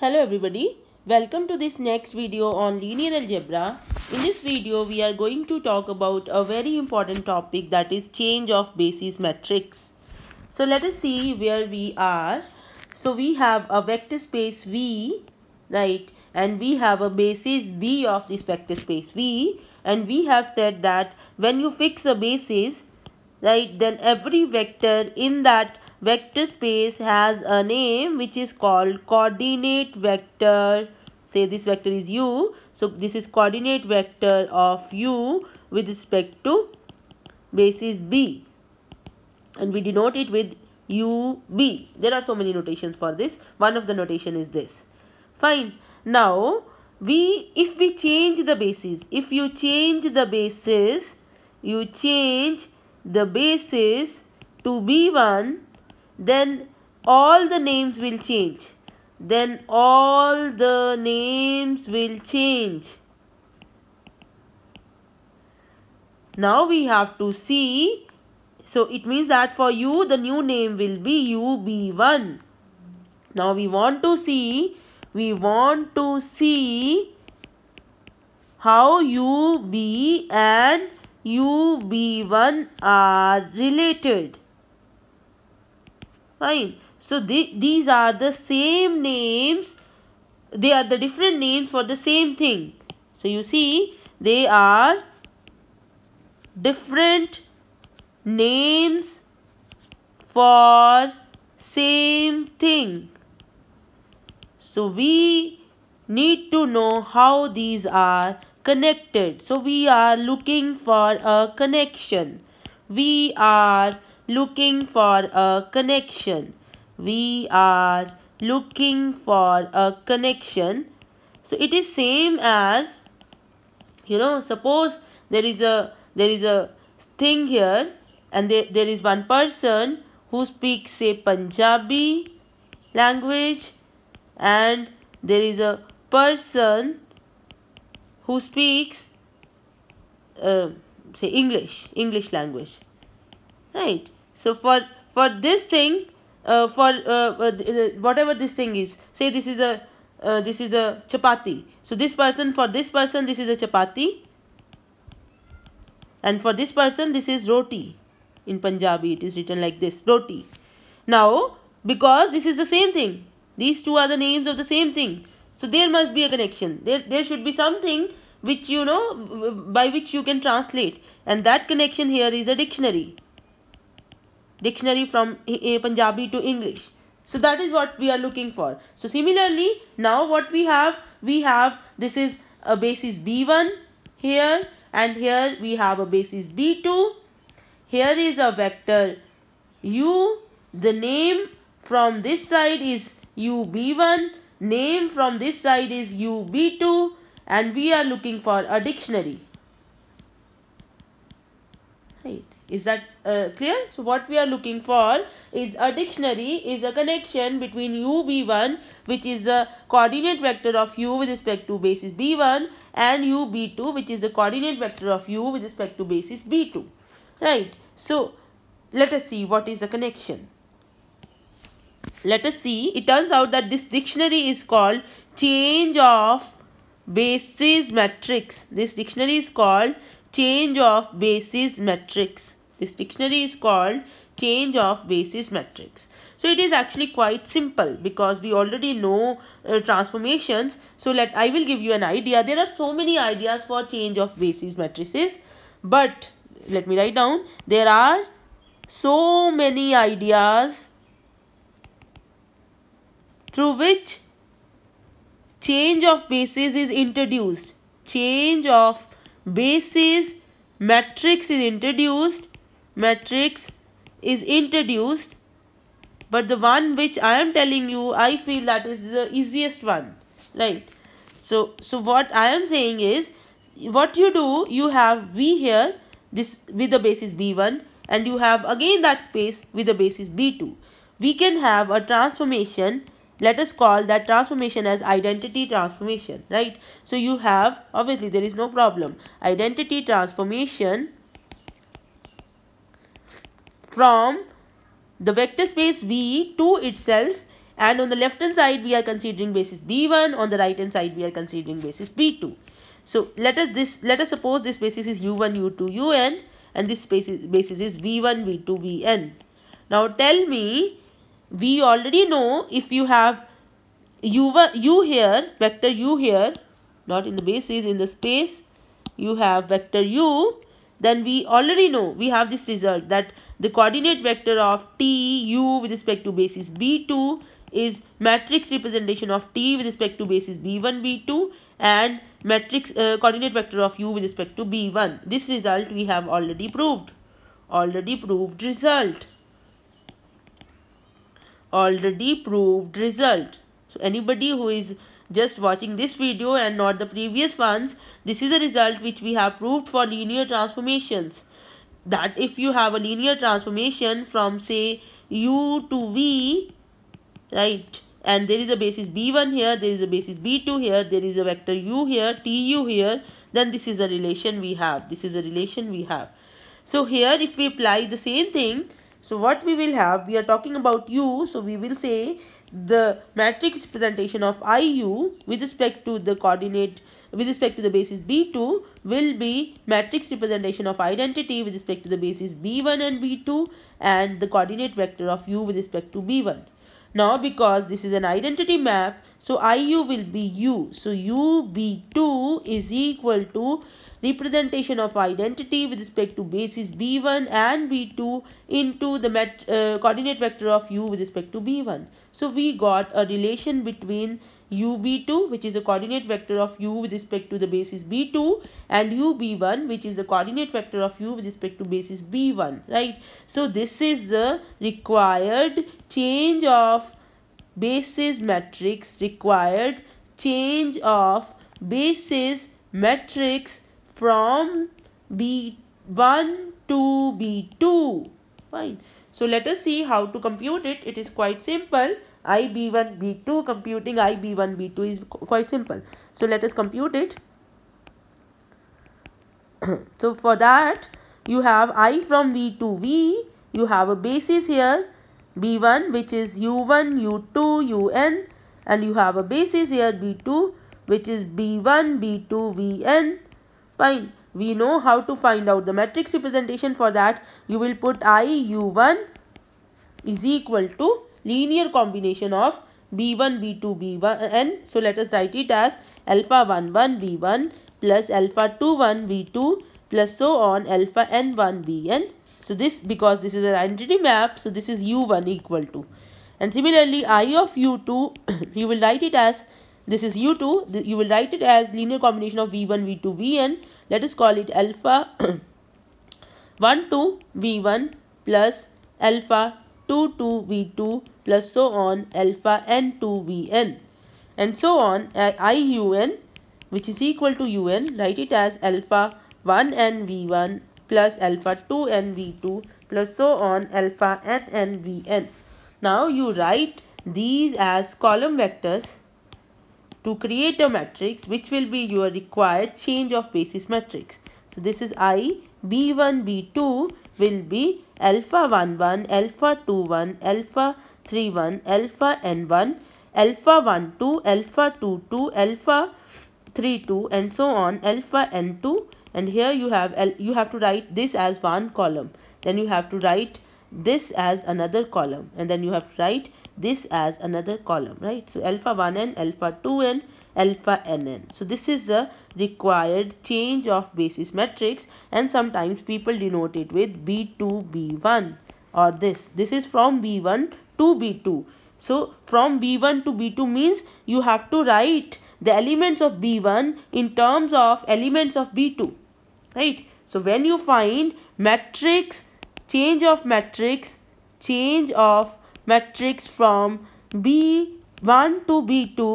Hello everybody, welcome to this next video on linear algebra. In this video, we are going to talk about a very important topic that is change of basis matrix. So let us see where we are. So we have a vector space V, right? And we have a basis V of this vector space V. And we have said that when you fix a basis, right, then every vector in that Vector space has a name which is called coordinate vector. Say this vector is u. So this is coordinate vector of u with respect to basis b. And we denote it with ub. There are so many notations for this. One of the notation is this. Fine. Now we if we change the basis if you change the basis you change the basis to b1 then all the names will change then all the names will change now we have to see so it means that for you the new name will be ub1 now we want to see we want to see how ub and ub1 are related fine so these are the same names they are the different names for the same thing so you see they are different names for same thing so we need to know how these are connected so we are looking for a connection we are looking for a connection. We are looking for a connection. So it is same as, you know, suppose there is a, there is a thing here and there, there is one person who speaks a Punjabi language and there is a person who speaks uh, say English, English language, right? So for, for this thing, uh, for uh, uh whatever this thing is, say this is a uh, this is a chapati. So this person, for this person, this is a chapati. And for this person, this is roti. In Punjabi, it is written like this, roti. Now, because this is the same thing. These two are the names of the same thing. So there must be a connection. There, there should be something which you know, by which you can translate. And that connection here is a dictionary dictionary from Punjabi to English. So that is what we are looking for. So similarly, now what we have, we have, this is a basis B1 here and here we have a basis B2. Here is a vector U. The name from this side is UB1. Name from this side is UB2 and we are looking for a dictionary. is that uh, clear so what we are looking for is a dictionary is a connection between u b1 which is the coordinate vector of u with respect to basis b1 and u b2 which is the coordinate vector of u with respect to basis b2 right so let us see what is the connection let us see it turns out that this dictionary is called change of basis matrix this dictionary is called change of basis matrix this dictionary is called change of basis matrix. So it is actually quite simple because we already know uh, transformations. So let I will give you an idea. There are so many ideas for change of basis matrices. But let me write down. There are so many ideas through which change of basis is introduced. Change of basis matrix is introduced matrix is introduced but the one which I am telling you I feel that is the easiest one right so so what I am saying is what you do you have V here this with the basis B1 and you have again that space with the basis B2 we can have a transformation let us call that transformation as identity transformation right so you have obviously there is no problem identity transformation from the vector space V to itself and on the left hand side we are considering basis B1 on the right hand side we are considering basis B2. So let us this let us suppose this basis is U1 U2 UN and this basis, basis is V1 V2 VN. Now tell me we already know if you have U, U here vector U here not in the basis in the space you have vector U then we already know we have this result that the coordinate vector of t u with respect to basis b2 is matrix representation of t with respect to basis b1 b2 and matrix uh, coordinate vector of u with respect to b1 this result we have already proved already proved result already proved result so anybody who is just watching this video and not the previous ones this is the result which we have proved for linear transformations that if you have a linear transformation from say u to v right and there is a basis b1 here there is a basis b2 here there is a vector u here tu here then this is a relation we have this is a relation we have so here if we apply the same thing so what we will have we are talking about u so we will say the matrix representation of IU with respect to the coordinate with respect to the basis B2 will be matrix representation of identity with respect to the basis B1 and B2 and the coordinate vector of U with respect to B1. Now because this is an identity map so IU will be U. So UB2 is equal to representation of identity with respect to basis B1 and B2 into the met uh, coordinate vector of U with respect to B1. So we got a relation between ub2 which is a coordinate vector of u with respect to the basis b2 and ub1 which is the coordinate vector of u with respect to basis b1 right so this is the required change of basis matrix required change of basis matrix from b1 to b2 fine so let us see how to compute it it is quite simple IB1, B2 computing IB1, B2 is quite simple. So let us compute it. so for that you have I from V to V, you have a basis here B1 which is U1, U2, UN and you have a basis here B2 which is B1, B2, Vn. Fine. We know how to find out the matrix representation for that. You will put I U1 is equal to linear combination of b1 b2 b1 and so let us write it as alpha 1 1 b1 plus alpha 2 1 b2 plus so on alpha n 1 bn so this because this is an identity map so this is u1 equal to and similarly i of u2 you will write it as this is u2 you will write it as linear combination of v1 v2 vn let us call it alpha 1 2 v1 plus alpha 2 2 v2 plus so on alpha n2vn and so on iun which is equal to un write it as alpha 1n v1 plus alpha 2n v2 plus so on alpha nn vn. Now you write these as column vectors to create a matrix which will be your required change of basis matrix. So this is I, B1, B2 will be alpha 1, 1, alpha 2, 1, alpha 3 1 alpha n 1 alpha 1 2 alpha 2 2 alpha 3 2 and so on alpha n 2 and here you have you have to write this as one column then you have to write this as another column and then you have to write this as another column right so alpha 1n alpha 2n alpha n so this is the required change of basis matrix and sometimes people denote it with b2 b1 or this this is from b1 Two B2. So from B1 to B2 means you have to write the elements of B1 in terms of elements of B2. Right. So when you find matrix, change of matrix, change of matrix from B1 to B2,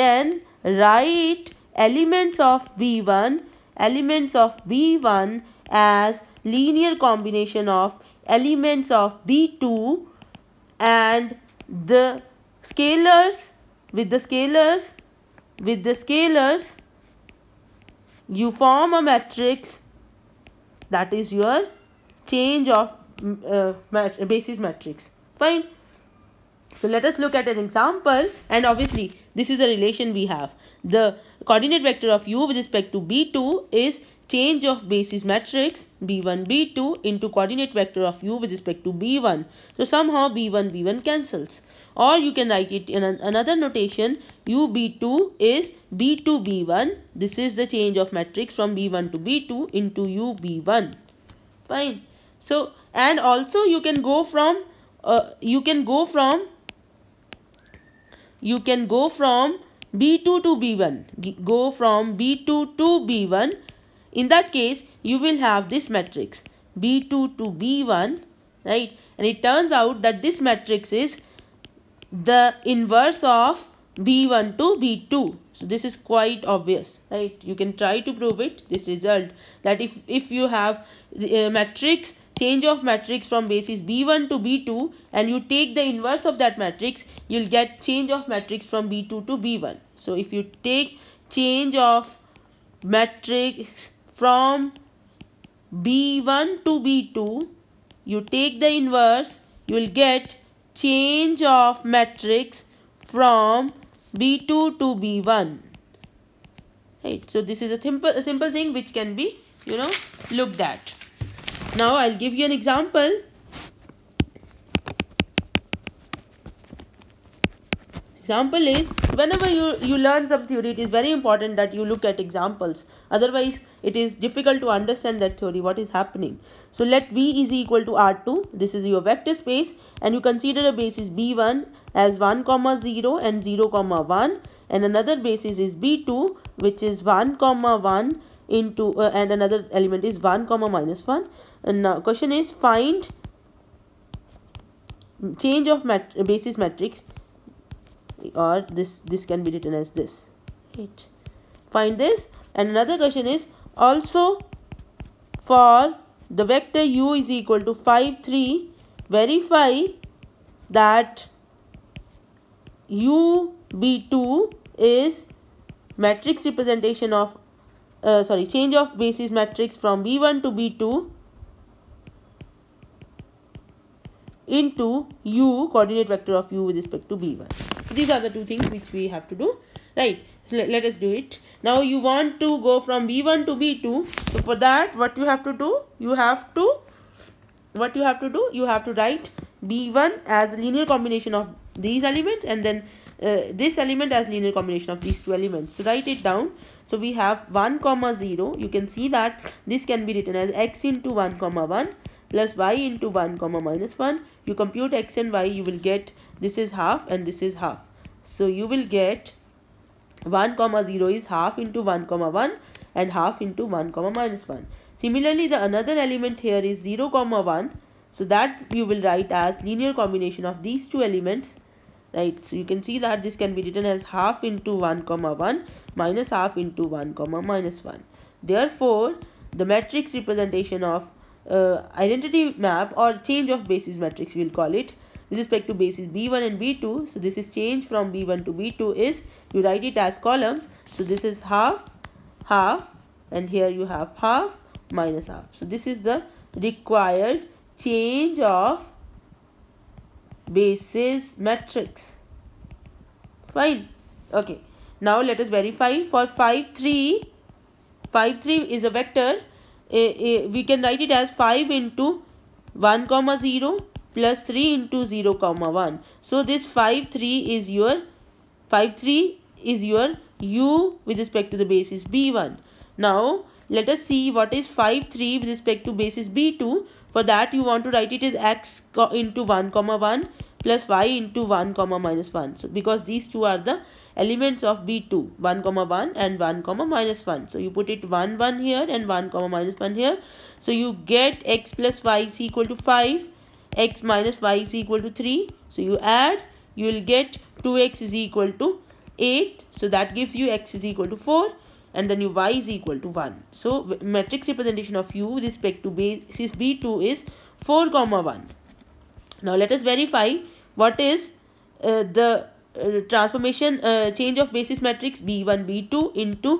then write elements of B1, elements of B1 as linear combination of elements of B2 and the scalars with the scalars with the scalars you form a matrix that is your change of uh, mat basis matrix fine so let us look at an example and obviously this is the relation we have. The coordinate vector of u with respect to b2 is change of basis matrix b1 b2 into coordinate vector of u with respect to b1. So somehow b1 b1 cancels or you can write it in an, another notation u b2 is b2 b1. This is the change of matrix from b1 to b2 into u b1. Fine. So and also you can go from uh, you can go from you can go from B2 to B1. Go from B2 to B1. In that case, you will have this matrix B2 to B1, right? And it turns out that this matrix is the inverse of B1 to B2. So this is quite obvious, right? You can try to prove it, this result, that if, if you have a uh, matrix change of matrix from basis B1 to B2 and you take the inverse of that matrix, you'll get change of matrix from B2 to B1. So if you take change of matrix from B1 to B2, you take the inverse, you'll get change of matrix from B2 to B1. Right. So this is a simple, a simple thing which can be, you know, looked at. Now I'll give you an example. Example is whenever you, you learn some theory, it is very important that you look at examples. Otherwise, it is difficult to understand that theory, what is happening. So let V is equal to R2. This is your vector space and you consider a basis B1 as 1, comma 0 and 0, comma 1 and another basis is B2 which is 1, comma 1 into uh, and another element is 1 comma minus 1 and now question is find change of mat basis matrix or this this can be written as this right find this and another question is also for the vector u is equal to 5 3 verify that u b2 is matrix representation of uh, sorry change of basis matrix from B1 to B2 into U coordinate vector of U with respect to B1. These are the two things which we have to do. Right. Let, let us do it. Now you want to go from B1 to B2. So for that what you have to do? You have to what you have to do? You have to write B1 as linear combination of these elements and then uh, this element as linear combination of these two elements. So write it down. So we have 1 comma 0. You can see that this can be written as x into 1 comma 1 plus y into 1 comma minus 1. You compute x and y, you will get this is half and this is half. So you will get 1 comma 0 is half into 1 comma 1 and half into 1 comma minus 1. Similarly, the another element here is 0 comma 1. So that you will write as linear combination of these two elements right so you can see that this can be written as half into 1 comma 1 minus half into 1 comma minus 1 therefore the matrix representation of uh, identity map or change of basis matrix we'll call it with respect to basis b1 and b2 so this is change from b1 to b2 is you write it as columns so this is half half and here you have half minus half so this is the required change of basis matrix fine okay now let us verify for 5 3 5 3 is a vector a, a, we can write it as 5 into 1 comma 0 plus 3 into 0 comma 1 so this 5 3 is your 5 3 is your u with respect to the basis b1 now let us see what is 5 3 with respect to basis b2 for that you want to write it as x into 1 comma 1 plus y into 1 comma minus 1 so because these two are the elements of b2 1 comma 1 and 1 comma minus 1 so you put it 1 1 here and 1 comma minus 1 here so you get x plus y is equal to 5 x minus y is equal to 3 so you add you will get 2x is equal to 8 so that gives you x is equal to 4 and then u y is equal to 1 so matrix representation of u with respect to basis b2 is 4 comma 1 now let us verify what is uh, the uh, transformation uh, change of basis matrix b1 b2 into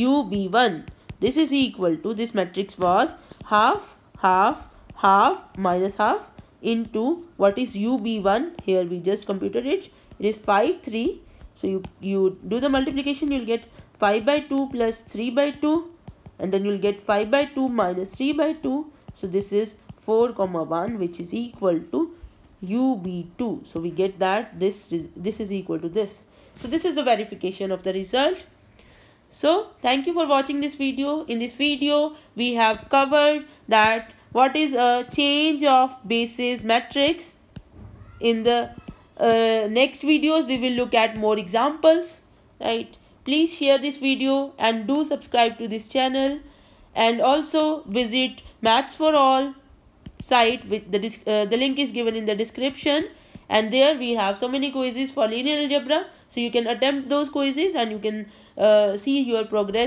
u b1 this is equal to this matrix was half half half minus half into what is u b1 here we just computed it it is 5 3 so you you do the multiplication you'll get 5 by 2 plus 3 by 2 and then you'll get 5 by 2 minus 3 by 2 so this is 4 comma 1 which is equal to UB2 so we get that this is, this is equal to this so this is the verification of the result so thank you for watching this video in this video we have covered that what is a change of basis matrix in the uh, next videos we will look at more examples right Please share this video and do subscribe to this channel and also visit Maths for All site with the, uh, the link is given in the description and there we have so many quizzes for linear algebra so you can attempt those quizzes and you can uh, see your progress